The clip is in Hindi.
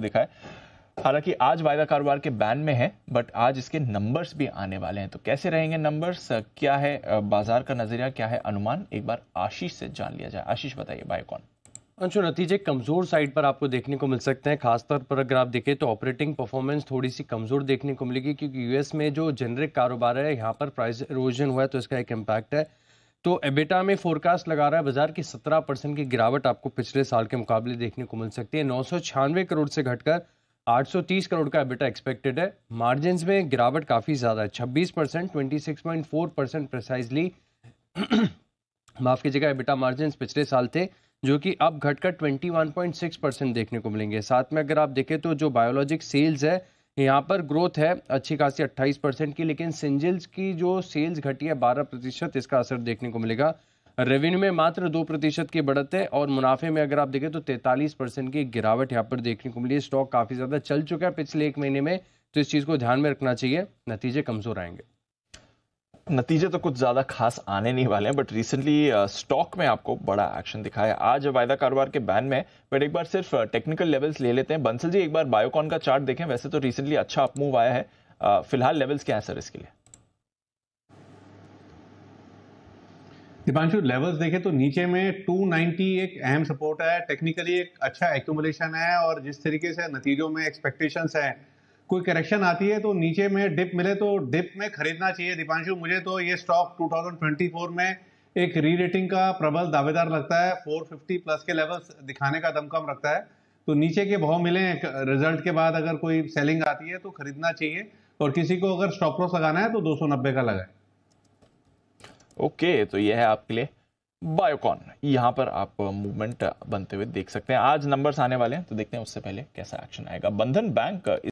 हुए दिखा है हालांकि आज वायदा कारोबार के बैन में है बट आज इसके नंबर्स भी आने वाले हैं तो कैसे रहेंगे नंबर्स क्या है बाजार का नजरिया क्या है अनुमान एक बार आशीष से जान लिया जाए आशीष बताइए बायोकॉन अंशु नतीजे कमज़ोर साइड पर आपको देखने को मिल सकते हैं खासतौर पर अगर आप देखें तो ऑपरेटिंग परफॉर्मेंस थोड़ी सी कमज़ोर देखने को मिलेगी क्योंकि यूएस में जो जेनरिक कारोबार है यहाँ पर प्राइस रोजन हुआ है तो इसका एक इम्पैक्ट है तो एबेटा में फोरकास्ट लगा रहा है बाजार की 17 परसेंट की गिरावट आपको पिछले साल के मुकाबले देखने को मिल सकती है नौ करोड़ से घटकर 830 करोड़ का एबेटा एक्सपेक्टेड है मार्जिन में गिरावट काफ़ी ज़्यादा है छब्बीस परसेंट ट्वेंटी परसेंट प्रिसाइजली माफ़ कीजिएगा एबिटा मार्जिन पिछले साल थे जो कि अब घटकर 21.6 परसेंट देखने को मिलेंगे साथ में अगर आप देखें तो जो बायोलॉजिक सेल्स है यहाँ पर ग्रोथ है अच्छी खासी 28 परसेंट की लेकिन सिंजल्स की जो सेल्स घटी है 12 प्रतिशत इसका असर देखने को मिलेगा रेवेन्यू में मात्र दो प्रतिशत की बढ़त है और मुनाफे में अगर आप देखें तो 43 परसेंट की गिरावट यहाँ पर देखने को मिली है स्टॉक काफ़ी ज़्यादा चल चुका है पिछले एक महीने में तो इस चीज़ को ध्यान में रखना चाहिए नतीजे कमज़ोर आएंगे नतीजे तो कुछ ज़्यादा खास आने नहीं वाले हैं बट रिसेंटली स्टॉक में आपको बड़ा एक्शन दिखाया आज वायदा कारोबार के बैन में बट एक बार सिर्फ टेक्निकल uh, लेवल्स ले लेते हैं बंसल जी एक बार बायोकॉन का चार्ट देखें वैसे तो रिसेंटली अच्छा अप मूव आया है uh, फिलहाल लेवल्स क्या है सर इसके लिए दीपांशु लेवल्स देखे तो नीचे में 290 एक अहम सपोर्ट है टेक्निकली एक अच्छा एक्यूमुलेशन है और जिस तरीके से नतीजों में एक्सपेक्टेशंस है कोई करेक्शन आती है तो नीचे में डिप मिले तो डिप में खरीदना चाहिए दीपांशु मुझे तो ये स्टॉक 2024 में एक री रेटिंग का प्रबल दावेदार लगता है 450 प्लस के लेवल्स दिखाने का दमकम रखता है तो नीचे के भाव मिले रिजल्ट के बाद अगर कोई सेलिंग आती है तो खरीदना चाहिए और किसी को अगर स्टॉप लॉस लगाना है तो दो का लगाए ओके okay, तो यह है आपके लिए बायोकॉन यहां पर आप मूवमेंट बनते हुए देख सकते हैं आज नंबर्स आने वाले हैं तो देखते हैं उससे पहले कैसा एक्शन आएगा बंधन बैंक